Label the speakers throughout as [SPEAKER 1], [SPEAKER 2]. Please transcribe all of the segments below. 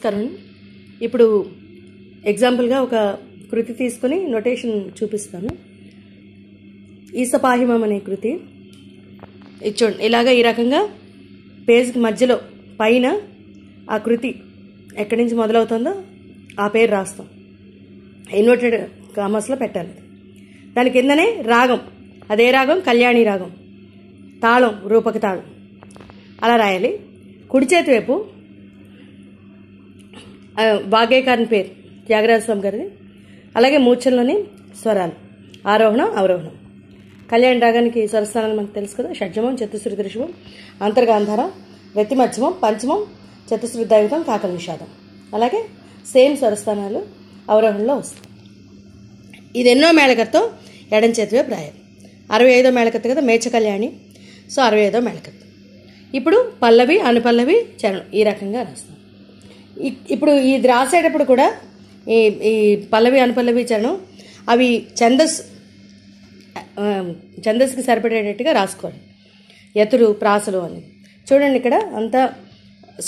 [SPEAKER 1] నమస్కారం ఇప్పుడు ఎగ్జాంపుల్గా ఒక కృతి తీసుకొని నొటేషన్ చూపిస్తాను ఈసపాహిమం అనే కృతి ఇచ్చోండి ఇలాగ ఈ రకంగా పేజ్కి మధ్యలో పైన ఆ కృతి ఎక్కడి నుంచి మొదలవుతుందో ఆ పేరు రాస్తాం ఇన్వర్టెడ్ కామర్స్లో పెట్టాలి దాని కిందనే రాగం అదే రాగం కళ్యాణి రాగం తాళం రూపక తాళం అలా రాయాలి కుడి చేతి వైపు వాగ్గేయకారుని పేరు త్యాగరాజ స్వామి గారిది అలాగే మూర్ఛల్లోని స్వరాలు ఆరోహణ అవరోహణం కళ్యాణ రాగానికి స్వరస్థానాలు మనకు తెలుసు కదా షడ్జమం చతుశ్రీ దృశమం అంతర్గాంధార మధ్యమం పంచమం చతుశ్రీ దైవతం కాకల నిషాదం అలాగే సేమ్ స్వరస్థానాలు అవరోహణలో వస్తాయి ఇది ఎన్నో మేళకత్తో ఎడం చేతివే ప్రాయం అరవై ఐదో మేళకత్త కదా మేచ కళ్యాణి సో అరవై ఐదో మేళకత్తు ఇప్పుడు పల్లవి అనుపల్లవి చరణం ఈ రకంగా రాస్తాం ఇప్పుడు ఇది రాసేటప్పుడు కూడా ఈ ఈ పల్లవి అనుపల్లవి చరణం అవి ఛందస్ ఛందస్కి సరిపడేటట్టుగా రాసుకోవాలి ఎతురు ప్రాసలు అని చూడండి ఇక్కడ అంతా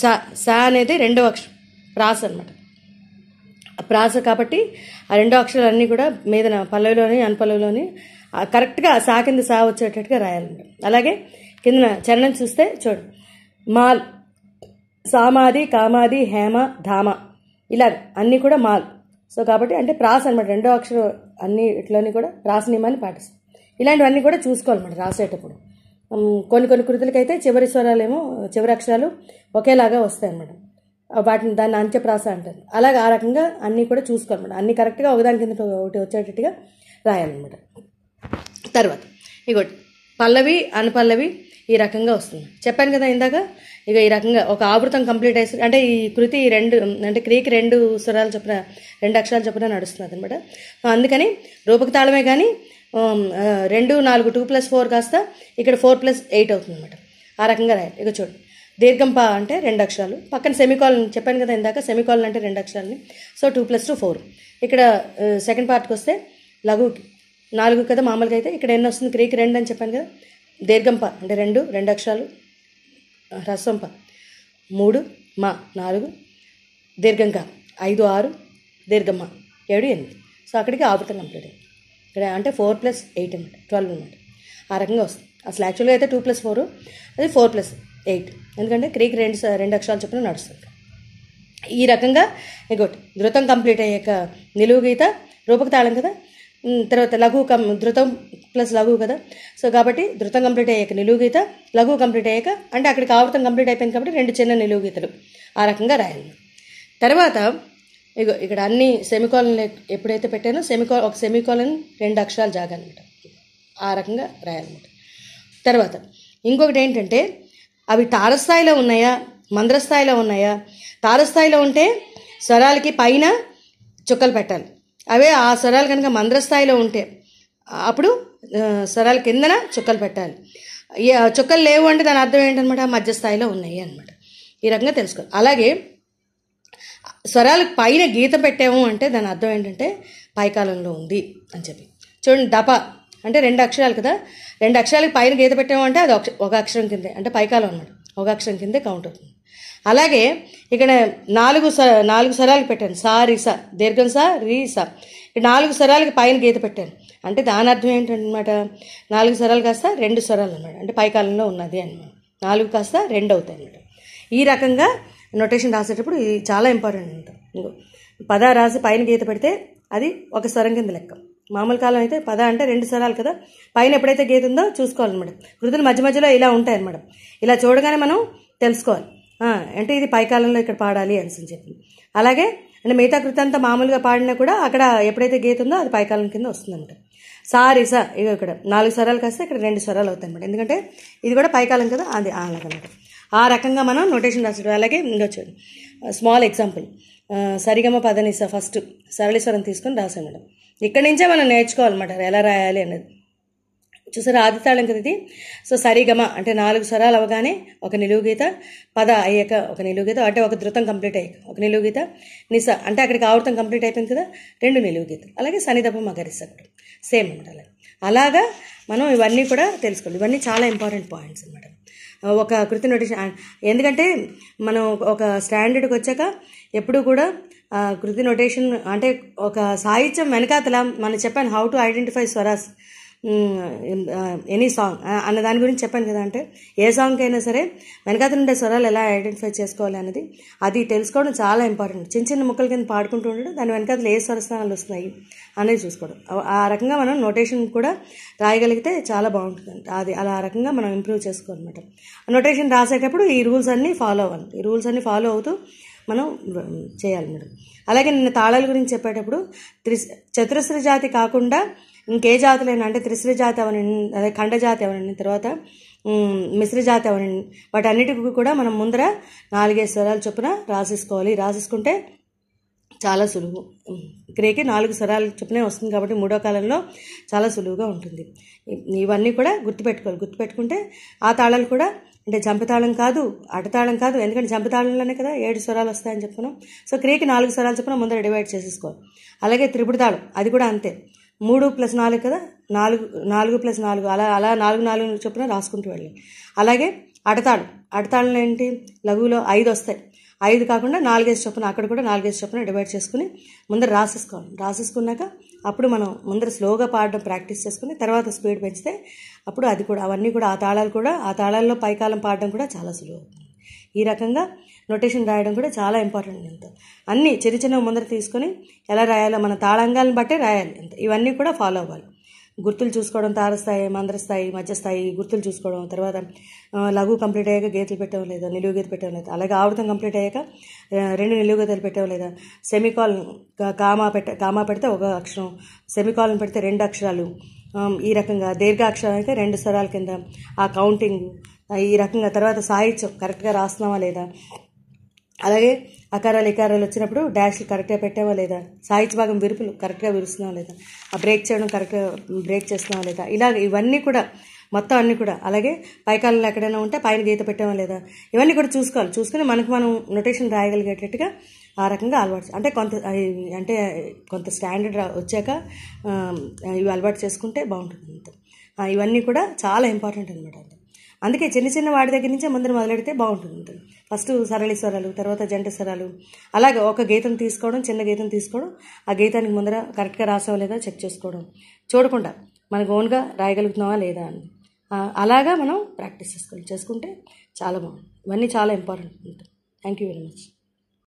[SPEAKER 1] సా సా అనేది రెండో అక్షరం ప్రాస అనమాట ప్రాస కాబట్టి ఆ రెండో అక్షరాలన్నీ కూడా మీదన పల్లవిలోని అనుపల్లవిలోని కరెక్ట్గా సా కింద సా వచ్చేటట్టుగా రాయాలన్నమాట అలాగే కిందన చరణం చూస్తే చూడు మాల్ సామాది కామాది హేమ ధామ ఇలా అన్నీ కూడా మాల్ సో కాబట్టి అంటే ప్రాస్ అనమాట రెండో అక్షరం అన్ని ఇట్లోని కూడా ప్రాస్ నియమాన్ని పాటిస్తాం ఇలాంటివన్నీ కూడా చూసుకోవాలన్నమాట రాసేటప్పుడు కొన్ని కొన్ని కృతులకైతే చివరి స్వరాలు ఏమో చివరి అక్షరాలు ఒకేలాగా వస్తాయి అన్నమాట వాటిని దాన్ని అంత్యప్రాస అంటారు అలాగే ఆ రకంగా అన్నీ కూడా చూసుకోవాలన్నమాట అన్నీ కరెక్ట్గా ఒకదాని కింద ఒకటి వచ్చేటట్టుగా రాయాలన్నమాట తర్వాత ఇంకోటి పల్లవి అనుపల్లవి ఈ రకంగా వస్తుంది చెప్పాను కదా ఇందాక ఇక ఈ రకంగా ఒక ఆవృతం కంప్లీట్ అయిస్తుంది అంటే ఈ కృతి రెండు అంటే క్రియకి రెండు స్వరాలు చొప్పున రెండు అక్షరాలు చొప్పున నడుస్తుంది అనమాట అందుకని రూపక తాళమే కానీ రెండు నాలుగు టూ ప్లస్ ఫోర్ కాస్త ఇక్కడ ఫోర్ ప్లస్ ఎయిట్ అవుతుంది అనమాట ఆ రకంగా రాయాలి ఇక చూడు దీర్ఘం పా అంటే రెండు అక్షరాలు పక్కన సెమికాల్ చెప్పాను కదా ఇందాక సెమికాల్ అంటే రెండు అక్షరాలని so two plus two four ఇక్కడ సెకండ్ పార్ట్కి వస్తే లఘుకి నాలుగు కదా మామూలుగా అయితే ఇక్కడ ఎన్ని వస్తుంది క్రీకి రెండు అని చెప్పాను కదా దీర్ఘంప అంటే రెండు రెండు అక్షరాలు హ్రస్వంప మూడు మా నాలుగు దీర్ఘంక ఐదు ఆరు దీర్ఘమ్మ ఏడు ఎనిమిది సో అక్కడికి ఆవృతం కంప్లీట్ అయ్యింది ఇక్కడ అంటే ఫోర్ ప్లస్ ఎయిట్ అనమాట ట్వెల్వ్ అనమాట ఆ రకంగా వస్తుంది అసలు యాక్చువల్గా అయితే టూ ప్లస్ ఫోర్ అది ఫోర్ ప్లస్ ఎయిట్ ఎందుకంటే క్రీక్ రెండు రెండు అక్షరాలు చెప్పిన నడుస్తుంది ఈ రకంగా ఇంకోటి ధృతం కంప్లీట్ అయ్యాక నిలువు గీత రూపక తాళం కదా తర్వాత లఘు కం ధృతం ప్లస్ లఘువు కదా సో కాబట్టి ధృతం కంప్లీట్ అయ్యాక నిలువు గీత లఘువు కంప్లీట్ అయ్యాక అంటే అక్కడికి ఆవృతం కంప్లీట్ అయిపోయింది కాబట్టి రెండు చిన్న నిలువు గీతలు ఆ రకంగా రాయాలి తర్వాత ఇగో ఇక్కడ అన్ని సెమికాలన్ ఎప్పుడైతే పెట్టానో సెమికాల్ ఒక సెమికాలన్ రెండు అక్షరాలు జాగాలన్నమాట ఆ రకంగా రాయాలన్నమాట తర్వాత ఇంకొకటి ఏంటంటే అవి తారస్థాయిలో ఉన్నాయా మంద్రస్థాయిలో ఉన్నాయా తారస్థాయిలో ఉంటే స్వరాలకి పైన చుక్కలు పెట్టాలి అవే ఆ స్వరాలు కనుక మంద్రస్థాయిలో ఉంటే అప్పుడు స్వరాల కిందన చుక్కలు పెట్టాలి చుక్కలు లేవు అంటే దాని అర్థం ఏంటనమాట మధ్య స్థాయిలో ఉన్నాయి అనమాట ఈ రకంగా తెలుసుకోవాలి అలాగే స్వరాలు పైన గీత పెట్టాము అంటే దాని అర్థం ఏంటంటే పైకాలంలో ఉంది అని చెప్పి చూడండి డప అంటే రెండు అక్షరాలు కదా రెండు అక్షరాలకి పైన గీత పెట్టాము అంటే అది ఒక అక్షరం కిందే అంటే పైకాలం అనమాట ఒక అక్షరం కిందే కౌంట్ అవుతుంది అలాగే ఇక్కడ నాలుగు స నాలుగు స్వరాలకు పెట్టాను సా రీసా దీర్ఘం సా ఇక్కడ నాలుగు స్వరాలకి పైన గీత పెట్టాను అంటే దాని అర్థం ఏంటన్నమాట నాలుగు స్వరాలు కాస్త రెండు స్వరాలు అనమాట అంటే పైకాలంలో ఉన్నది అనమాట నాలుగు కాస్త రెండు అవుతాయి అనమాట ఈ రకంగా నొటేషన్ రాసేటప్పుడు ఇది చాలా ఇంపార్టెంట్ అనమాట ఇంకో పద రాసి పైన గీత పెడితే అది ఒక స్వరం కింద లెక్క మామూలు కాలం అయితే పద అంటే రెండు స్వరాలు కదా పైన ఎప్పుడైతే గీత ఉందో చూసుకోవాలన్నమాట కృతులు మధ్య మధ్యలో ఇలా ఉంటాయన్నమాట ఇలా చూడగానే మనం తెలుసుకోవాలి అంటే ఇది పైకాలంలో ఇక్కడ పాడాలి అని చెప్పి అలాగే అంటే మిగతా కృతంతా మామూలుగా పాడినా కూడా అక్కడ ఎప్పుడైతే గీత ఉందో అది పైకాలం కింద వస్తుందంట సారీ సార్ ఇక ఇక్కడ నాలుగు స్వరాలు కాస్తే ఇక్కడ రెండు స్వరాలు అవుతాయి అనమాట ఎందుకంటే ఇది కూడా పైకాలం కదా అది అలాగనమాట ఆ రకంగా మనం నోటేషన్ రాసేటప్పుడు అలాగే ఉండొచ్చు స్మాల్ ఎగ్జాంపుల్ సరిగమ సార్ ఫస్ట్ సరళీశ్వరం తీసుకొని మేడం ఇక్కడి నుంచే మనం నేర్చుకోవాలన్నమాట ఎలా రాయాలి అనేది చూసారా ఆదితాళం కదా ఇది సో సరిగమ అంటే నాలుగు స్వరాలు అవగానే ఒక నిలువు గీత పద అయ్యాక ఒక నిలువు గీత అంటే ఒక ధృతం కంప్లీట్ అయ్యాక ఒక నిలువు గీత నిస అంటే అక్కడికి ఆవృతం కంప్లీట్ అయిపోయింది కదా రెండు నిలువు గీత అలాగే సనిదప మగరిస అక్కడ సేమ్ ఉండాలి అలాగా మనం ఇవన్నీ కూడా తెలుసుకోవాలి ఇవన్నీ చాలా ఇంపార్టెంట్ పాయింట్స్ అనమాట ఒక కృతి నోటేషన్ ఎందుకంటే మనం ఒక స్టాండర్డ్కి వచ్చాక ఎప్పుడు కూడా కృతి నోటేషన్ అంటే ఒక సాహిత్యం వెనకాతల మనం చెప్పాను హౌ టు ఐడెంటిఫై స్వరాస్ ఎనీ సాంగ్ అన్న దాని గురించి చెప్పాను కదా అంటే ఏ సాంగ్కి అయినా సరే వెనకాతలు ఉండే స్వరాలు ఎలా ఐడెంటిఫై చేసుకోవాలి అనేది అది తెలుసుకోవడం చాలా ఇంపార్టెంట్ చిన్న చిన్న ముక్కల కింద పాడుకుంటూ ఉండడం దాని వెనకాతలు ఏ స్వరస్థానాలు వస్తున్నాయి అనేది చూసుకోవడం ఆ రకంగా మనం నోటేషన్ కూడా రాయగలిగితే చాలా బాగుంటుంది అది అలా ఆ రకంగా మనం ఇంప్రూవ్ చేసుకోవాలన్నమాట నోటేషన్ రాసేటప్పుడు ఈ రూల్స్ అన్నీ ఫాలో అవ్వాలి ఈ రూల్స్ అన్నీ ఫాలో అవుతూ మనం చేయాలి మేడం అలాగే నిన్న తాళాల గురించి చెప్పేటప్పుడు త్రి చతురస్ర జాతి కాకుండా ఇంకే జాతులైనా అంటే త్రిశ్ర జాతి అవనండి అదే ఖండ జాతి అవనండి తర్వాత మిశ్ర జాతి అవనండి వాటన్నిటికీ కూడా మనం ముందర నాలుగైదు స్వరాలు చొప్పున రాసేసుకోవాలి రాసేసుకుంటే చాలా సులువు గ్రేకి నాలుగు స్వరాలు చొప్పునే వస్తుంది కాబట్టి మూడో కాలంలో చాలా సులువుగా ఉంటుంది ఇవన్నీ కూడా గుర్తుపెట్టుకోవాలి గుర్తుపెట్టుకుంటే ఆ తాళాలు కూడా అంటే జంపతాళం కాదు అటతాళం కాదు ఎందుకంటే జంపతాళంలోనే కదా ఏడు స్వరాలు వస్తాయని చెప్పుకున్నాం సో క్రియకి నాలుగు స్వరాలు చెప్పిన ముందర డివైడ్ చేసేసుకోవాలి అలాగే త్రిపుడు తాళం అది కూడా అంతే మూడు ప్లస్ నాలుగు కదా నాలుగు నాలుగు ప్లస్ నాలుగు అలా అలా నాలుగు నాలుగు చొప్పున రాసుకుంటూ వెళ్ళి అలాగే అడతాడు అడతాళ్ళు ఏంటి లఘువులో ఐదు వస్తాయి ఐదు కాకుండా నాలుగేసి చొప్పున అక్కడ కూడా నాలుగేసి చొప్పున డివైడ్ చేసుకుని ముందర రాసేసుకోవాలి రాసేసుకున్నాక అప్పుడు మనం ముందర స్లోగా పాడడం ప్రాక్టీస్ చేసుకుని తర్వాత స్పీడ్ పెంచితే అప్పుడు అది కూడా అవన్నీ కూడా ఆ తాళాలు కూడా ఆ తాళాల్లో పైకాలం పాడడం కూడా చాలా సులువు అవుతుంది ఈ రకంగా నొటేషన్ రాయడం కూడా చాలా ఇంపార్టెంట్ ఎంత అన్నీ చిన్న చిన్న ముందర తీసుకొని ఎలా రాయాలో మన తాళాంగాలను బట్టే రాయాలి అంత ఇవన్నీ కూడా ఫాలో అవ్వాలి గుర్తులు చూసుకోవడం తారస్థాయి మందరస్థాయి మధ్యస్థాయి గుర్తులు చూసుకోవడం తర్వాత లఘు కంప్లీట్ అయ్యాక గీతలు పెట్టడం లేదా నిలువు గీత పెట్టడం లేదా అలాగే ఆవృతం కంప్లీట్ అయ్యాక రెండు నిలువు గీతలు పెట్టడం లేదా సెమికాల్ కామా పెట్ట కామా పెడితే ఒక అక్షరం సెమికాల్ పెడితే రెండు అక్షరాలు ఈ రకంగా దీర్ఘాక్షరం అయితే రెండు స్వరాల కింద ఆ కౌంటింగ్ ఈ రకంగా తర్వాత సాహిత్యం కరెక్ట్గా రాస్తున్నావా లేదా అలాగే అకారాలు ఇకారాలు వచ్చినప్పుడు డాష్లు కరెక్ట్గా పెట్టావా లేదా సాయిత్య భాగం విరుపులు కరెక్ట్గా విరుస్తున్నావా లేదా ఆ బ్రేక్ చేయడం కరెక్ట్గా బ్రేక్ చేస్తున్నావా లేదా ఇలాగ ఇవన్నీ కూడా మొత్తం అన్నీ కూడా అలాగే పైకాలలో ఎక్కడైనా ఉంటే పైన గీత పెట్టావా లేదా ఇవన్నీ కూడా చూసుకోవాలి చూసుకుని మనకు మనం నొటేషన్ రాయగలిగేటట్టుగా ఆ రకంగా అలవాటు అంటే కొంత అంటే కొంత స్టాండర్డ్ వచ్చాక ఇవి అలవాటు చేసుకుంటే బాగుంటుంది ఇవన్నీ కూడా చాలా ఇంపార్టెంట్ అనమాట అందుకే చిన్న చిన్న వాడి దగ్గర నుంచే ముందర మొదలెడితే బాగుంటుంది ఫస్ట్ సరళి స్వరాలు తర్వాత జంట స్వరాలు అలాగే ఒక గీతం తీసుకోవడం చిన్న గీతం తీసుకోవడం ఆ గీతానికి ముందర కరెక్ట్గా రాసావా లేదా చెక్ చేసుకోవడం చూడకుండా మనకు ఓన్గా రాయగలుగుతున్నావా లేదా అని అలాగా మనం ప్రాక్టీస్ చేసుకోవాలి చేసుకుంటే చాలా బాగుంది ఇవన్నీ చాలా ఇంపార్టెంట్ ఉంటుంది థ్యాంక్ యూ వెరీ మచ్